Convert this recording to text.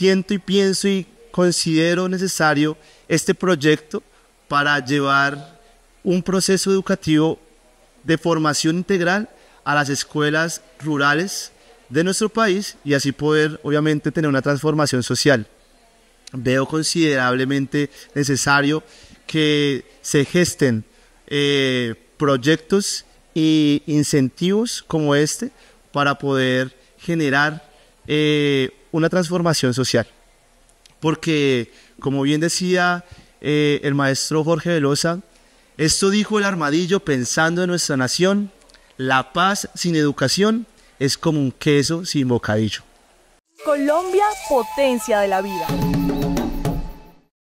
siento y pienso y considero necesario este proyecto para llevar un proceso educativo de formación integral a las escuelas rurales de nuestro país y así poder obviamente tener una transformación social. Veo considerablemente necesario que se gesten eh, proyectos e incentivos como este para poder generar eh, una transformación social. Porque, como bien decía eh, el maestro Jorge Velosa, esto dijo el armadillo pensando en nuestra nación, la paz sin educación es como un queso sin bocadillo. Colombia, potencia de la vida.